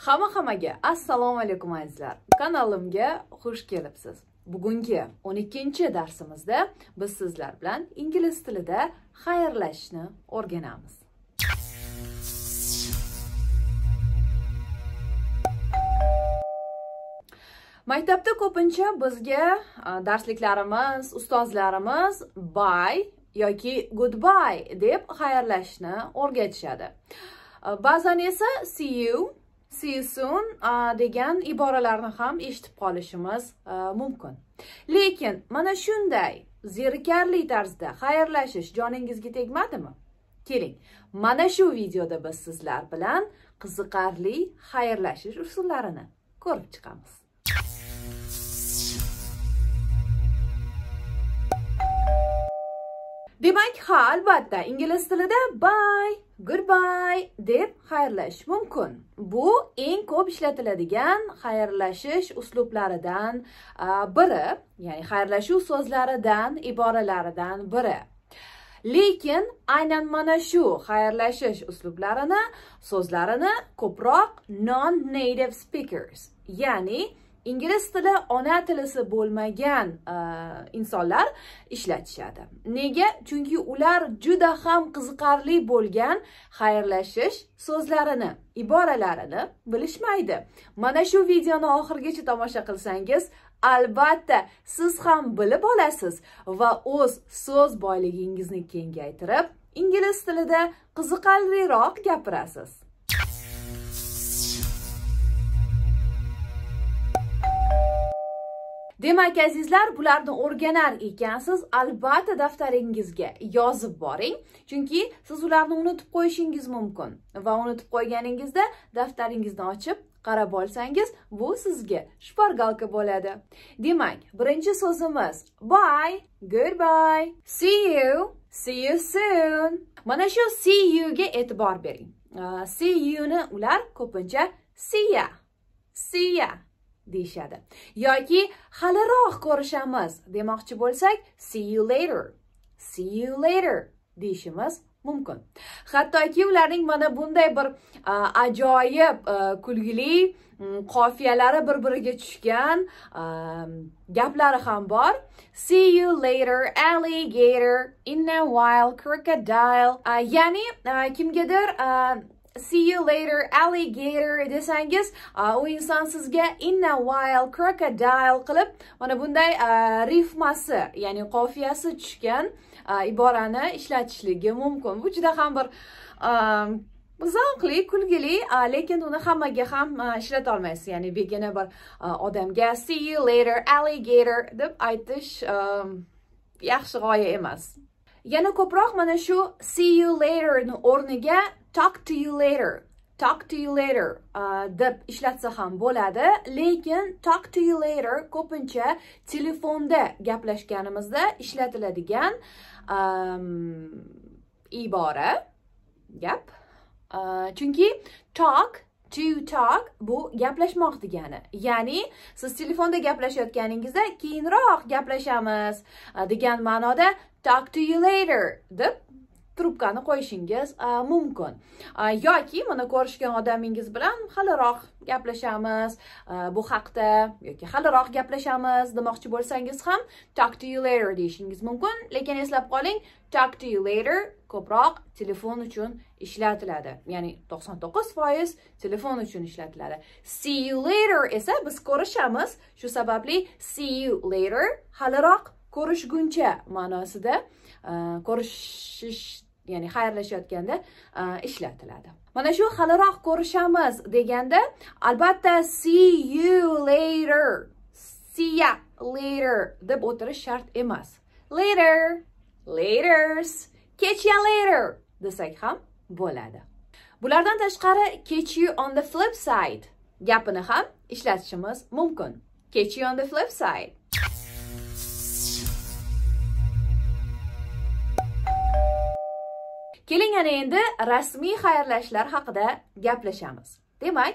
Hamma hamaga assalomu alaykum azizlar. Kanalimga xush kelibsiz. Bugungi 12-darsimizda biz sizlar bilan ingliz tilida xayrlashishni o'rganamiz. Maktabda ko'pincha bizga darsliklarimiz, ustozlarimiz bye yoki goodbye deb xayrlashishni o'rgatishadi. Ba'zan esa see you see you soon degan iboralarni ham eshitib qolishimiz e, mumkin lekin mana shunday zerikarli tarzda xayrlashish joningizga tegmadimi keling mana shu videoda biz sizlar bilan qiziqarli xayrlashish usullarini ko'rib chiqamiz demak ha albatta ingliz tilida bye goodbye deb xayrlashish mumkin bu eng ko'p ishlatiladigan xayrlashish uslublaridan biri ya'ni xayrlashuv so'zlaridan iboralaridan biri lekin aynan mana shu xayrlashish uslublarini so'zlarini ko'proq non native speakers ya'ni ingliz tili ona tilisi bo'lmagan e, insonlar ishlatishadi nega chunki ular juda ham qiziqarli bo'lgan xayrlashish so'zlarini iboralarini bilishmaydi mana shu videoni oxirigacha tomosha qilsangiz albatta siz ham bilib olasiz va o'z so'z boyligingizni kengaytirib ingliz tilida qiziqarliroq gapirasiz demak azizlar bularni o'rganar ekansiz albatta daftaringizga yozib boring chunki siz ularni unutib qo'yishingiz mumkin va unutib qo'yganingizda daftaringizni ochib qarab olsangiz bu sizga shpargalka bo'ladi demak birinchi so'zimiz bye goodbye see you see you soon mana shu see you ga e'tibor bering uh, see you ni ular ko'pincha see ya see ya deyishadi yoki haliroq ko'rishamiz demoqchi bo'lsak see you later see you later deyishimiz mumkin hattoki ularning mana bunday bir ajoyib kulgili qofiyalari bir biriga tushgan gaplari ham bor see you later alligator in a while crocodile ya'ni kimgadir See you later alligator desangiz uh, u inson sizga in a while crocodile qilib mana bunday uh, rifmasi ya'ni qofiyasi tushgan uh, iborani ishlatishligi mumkin bu juda ham bir um, zavqli kulgili lekin uni hammaga ham ishlata olmaysiz ya'ni begina bir odamga see you later alligator deb aytish um, yaxshi g'oya emas yana ko'proq mana shu see you later laterni o'rniga talk to you later talk to you later uh, deb ishlatsa ham bo'ladi lekin talk to you later ko'pincha telefonda gaplashganimizda ishlatiladigan um, ibora gap uh, chunki talk to talk bu gaplashmoq degani ya'ni siz telefonda gaplashayotganingizda keyinroq gaplashamiz uh, degan ma'noda talk to you later deb trubkani qo'yishingiz e, mumkin e, yoki mana ko'rishgan odamingiz bilan haliroq gaplashamiz e, bu haqda yoki haliroq gaplashamiz demoqchi bo'lsangiz ham talk to you later deyishingiz mumkin lekin eslab qoling talk to you later ko'proq telefon uchun ishlatiladi ya'ni 99 foiz telefon uchun ishlatiladi see you later esa biz ko'rishamiz shu sababli see you later haliroq ko'rishguncha ma'nosida ko'rishish ya'ni xayrlashayotganda e, ishlatiladi mana shu haliroq ko'rishamiz deganda albatta see you later see ya later deb o'tirish shart emas later laters catch ya later desak ham bo'ladi bulardan tashqari catch you on the flip side gapini ham ishlatishimiz mumkin catch you on the flip side keling ana endi rasmiy xayrlashishlar haqida gaplashamiz demak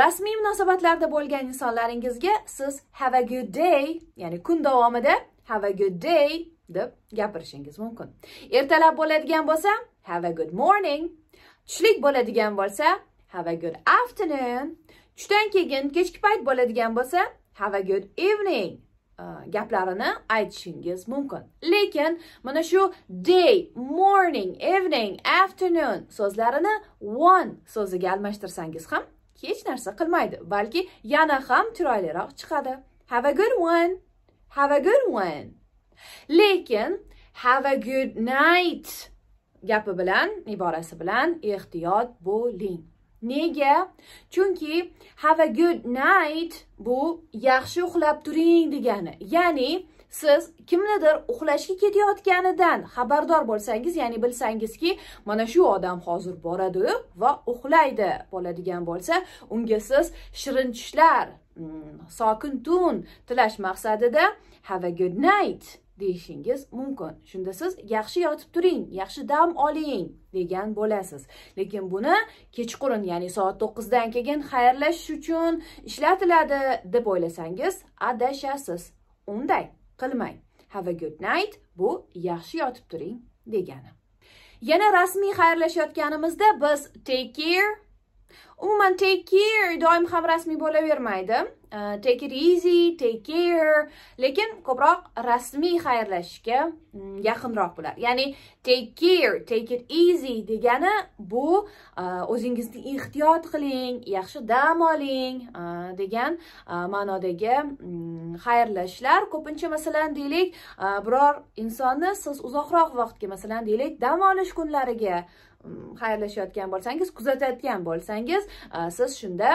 rasmiy munosabatlarda bo'lgan insonlaringizga siz have a good day ya'ni kun davomida have a good day deb gapirishingiz mumkin ertalab bo'ladigan bo'lsa have a good morning tushlik bo'ladigan bo'lsa have a good afternoon tushdan keyin kechki payt bo'ladigan bo'lsa have a good evening E, gaplarini aytishingiz mumkin lekin mana shu day morning evening afternoon so'zlarini one so'ziga almashtirsangiz ham hech narsa qilmaydi balki yana ham chiroyliroq chiqadi have a good one have a good one lekin have a good night gapi bilan iborasi bilan ehtiyot bo'ling nega chunki have a good night bu yaxshi uxlab turing degani ya'ni siz kimnidir uxlashga ketayotganidan xabardor bo'lsangiz ya'ni bilsangizki mana shu odam hozir boradi va uxlaydi bo'ladigan bo'lsa unga siz shirin tushlar mm, sokin tun tilash maqsadida have a good night deyishingiz mumkin shunda siz yaxshi yotib turing yaxshi dam oling degan bo'lasiz lekin buni kechqurun ya'ni soat to'qqizdan keyin xayrlashish uchun ishlatiladi deb o'ylasangiz adashasiz unday qilmang have a good night bu yaxshi yotib turing degani yana rasmiy xayrlashayotganimizda biz take care umuman take care doim ham rasmiy bo'lavermaydi uh, take it easy take care lekin ko'proq rasmiy xayrlashishga mm, yaqinroq bo'ladi ya'ni take care take it easy degani bu uh, o'zingizni ehtiyot qiling yaxshi dam oling uh, degan ma'nodagi mm, xayrlashishlar ko'pincha masalan deylik biror insonni siz uzoqroq vaqtga masalan deylik dam olish kunlariga xayrlashayotgan bo'lsangiz kuzatayotgan bo'lsangiz siz shunda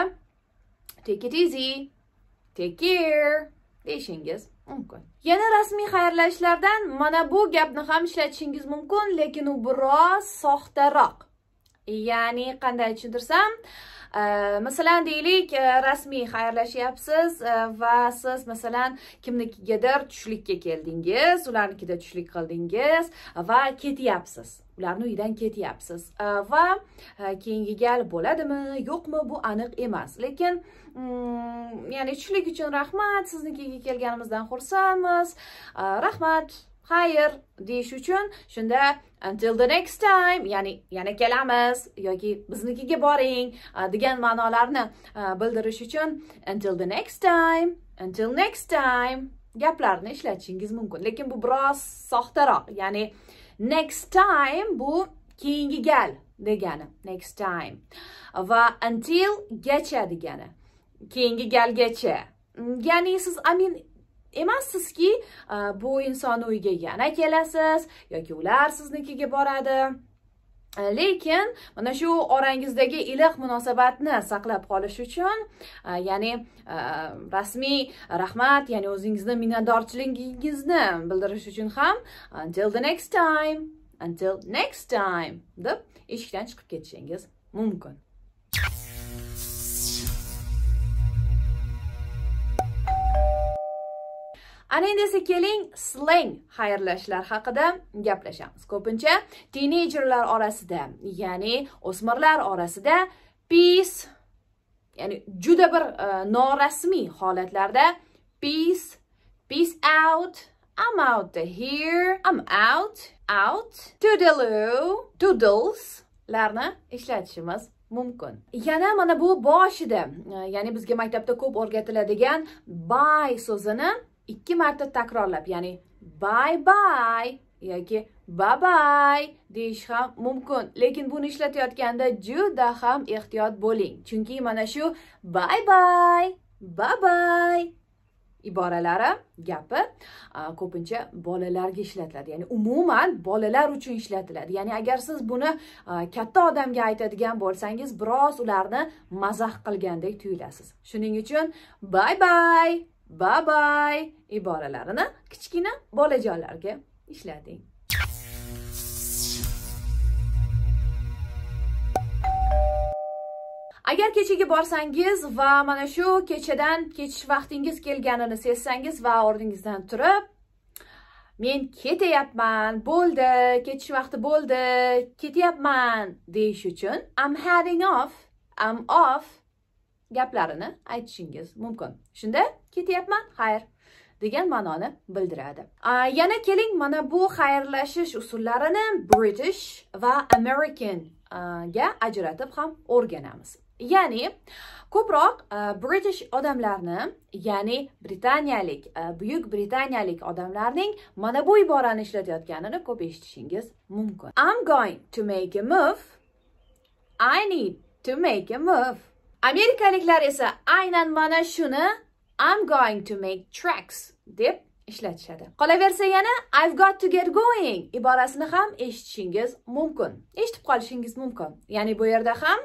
take it easy take care deyishingiz mumkin yana rasmiy xayrlashishlardan mana bu gapni ham ishlatishingiz mumkin lekin u biroz soxtaroq ya'ni qanday tushuntirsam uh, Э, masalan deylik э, rasmiy xayrlashyapsiz э, va siz masalan kimnikigadir tushlikka keldingiz ularnikida tushlik qildingiz va ketyapsiz ularni uyidan ketyapsiz va keyingi gal bo'ladimi yo'qmi bu aniq emas lekin mm, ya'ni tushlik uchun rahmat siznikiga kelganimizdan xursandmiz rahmat hayr deyish uchun shunda until the next time ya'ni yana kelamiz yoki biznikiga boring degan ma'nolarni bildirish uchun until the next time until next time gaplarni ishlatishingiz mumkin lekin bu biroz soxtaroq ya'ni next time bu keyingi gal degani next time va until gacha degani keyingi galgacha ya'ni siz I mean, emassizki e, bu insonni uyiga yana kelasiz yoki ular siznikiga boradi e, lekin mana shu orangizdagi iliq munosabatni saqlab qolish uchun e, ya'ni rasmiy rahmat ya'ni o'zingizni minnatdorchiligingizni bildirish uchun ham until the next time until next time deb eshikdan chiqib ketishingiz mumkin ana endi esa keling slang xayrlashlar haqida gaplashamiz ko'pincha teenagerlar orasida ya'ni o'smirlar orasida peace ya'ni juda bir uh, norasmiy holatlarda peace peace out I'm out here. I'm out. Out. Toodaloo. Toodles. larni ishlatishimiz mumkin yana mana bu boshida e, ya'ni bizga maktabda ko'p o'rgatiladigan by so'zini ikki marta takrorlab ya'ni bay bay yoki ba bye deyish ham mumkin lekin buni ishlatayotganda juda ham ehtiyot bo'ling chunki mana shu bay bay ba bye iboralari gapi ko'pincha bolalarga ishlatiladi ya'ni umuman bolalar uchun ishlatiladi ya'ni agar siz buni katta odamga aytadigan bo'lsangiz biroz ularni mazax qilgandek tuyulasiz shuning uchun bay bay bye bye iboralarini kichkina bolajonlarga ishlating agar kechaga borsangiz va mana shu kechadan ketish vaqtingiz kelganini sezsangiz va o'rningizdan turib men ketyapman bo'ldi ketish vaqti bo'ldi ketyapman deyish uchun i'm heading off i'm off gaplarini aytishingiz mumkin shunda ketyapman xayr degan ma'noni bildiradi yana keling mana bu xayrlashish usullarini british va american ga ajratib ham o'rganamiz ya'ni ko'proq british odamlarni ya'ni britaniyalik buyuk britaniyalik odamlarning mana bu iborani ishlatayotganini ko'p eshitishingiz mumkin i'm going to make a move i need to make a move amerikaliklar esa aynan mana shuni i'm going to make tracks deb ishlatishadi qolaversa yana i've got to get going iborasini ham eshitishingiz mumkin eshitib qolishingiz mumkin ya'ni bu yerda ham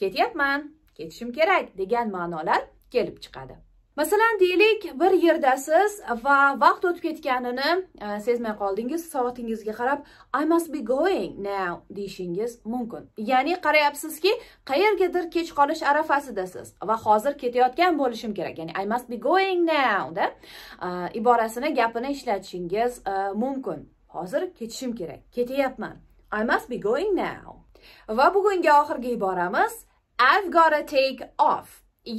ketyapman ketishim kerak degan ma'nolar kelib chiqadi masalan deylik bir yerdasiz va vaqt o'tib ketganini e, sezmay qoldingiz soatingizga qarab i must be going now deyishingiz mumkin ya'ni qarayapsizki qayergadir kech qolish arafasidasiz va hozir ketayotgan bo'lishim kerak ya'ni i must be going now da e, iborasini gapini ishlatishingiz e, mumkin hozir ketishim kerak ketyapman i must be going now va bugungi oxirgi iboramiz i've got to take off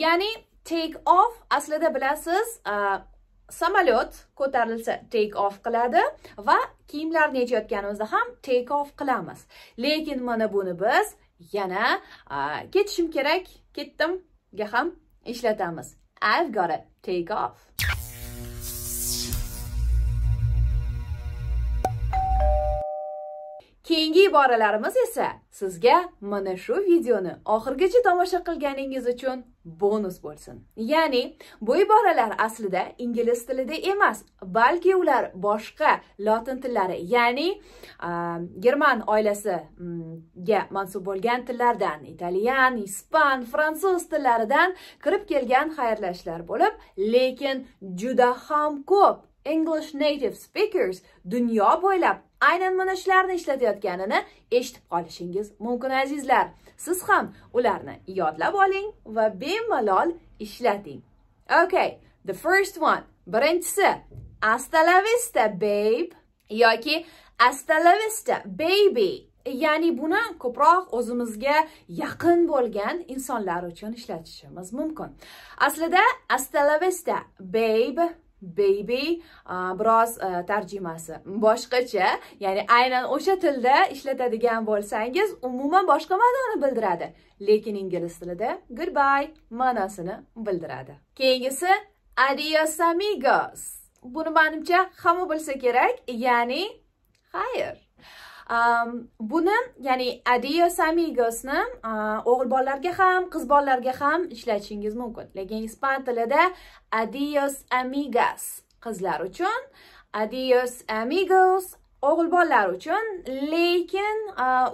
ya'ni take off aslida bilasiz samolyot ko'tarilsa take off qiladi va kiyimlarni yechayotganimizda ham take off qilamiz lekin mana buni biz yana ketishim kerak ketdimga ham ishlatamiz i've got to take off Keyingi iboralarimiz esa sizga mana shu videoni oxirgacha tomosha qilganingiz uchun bonus bo'lsin. Ya'ni bu iboralar aslida ingliz tilida emas, balki ular boshqa lotin tillari, ya'ni german oilasiga mansub bo'lgan tillardan, italyan, ispan, fransuz tillaridan kirib kelgan xayrlashlar bo'lib, lekin juda ham ko'p English native speakers dunyo bo'ylab aynan mana shularni ishlatayotganini eshitib qolishingiz mumkin azizlar. Siz ham ularni yodlab oling va bemalol ishlating. Okay, the first one. Birinchisi Hasta la vista, babe yoki Hasta la vista, baby. Ya'ni buni ko'proq o'zimizga yaqin bo'lgan insonlar uchun ishlatishimiz mumkin. Aslida hasta la vista, babe baby biroz e, tarjimasi boshqacha ya'ni aynan o'sha tilda ishlatadigan bo'lsangiz umuman boshqa ma'noni bildiradi lekin ingliz tilida goodbye ma'nosini bildiradi keyingisi adios amigos buni manimcha hamma bilsa kerak ya'ni xayr Um, buni ya'ni adios amigosni o'g'il bolalarga ham qiz bolalarga ham ishlatishingiz mumkin lekin ispan tilida adios amigas qizlar uchun adios amigos o'g'il bolalar uchun lekin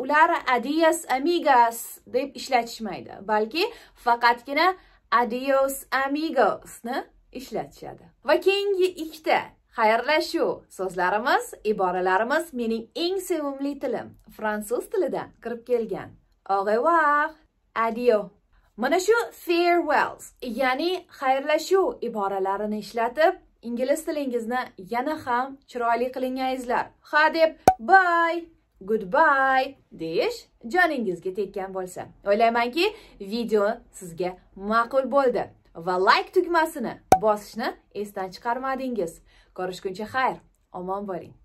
ular adios amigas deb ishlatishmaydi balki faqatgina adios amigosni ishlatishadi va keyingi ikkita xayrlashuv so'zlarimiz iboralarimiz mening eng sevimli tilim fransuz tilidan kirib kelgan au revoir adio mana shu farewells ya'ni xayrlashuv iboralarini ishlatib ingliz tilingizni yana ham chiroyli qiling azizlar ha deb bye goodbye deyish joningizga tekkan bo'lsa o'ylaymanki video sizga ma'qul bo'ldi va like tugmasini bosishni esdan chiqarmadingiz کارش کن خیر آمان باریم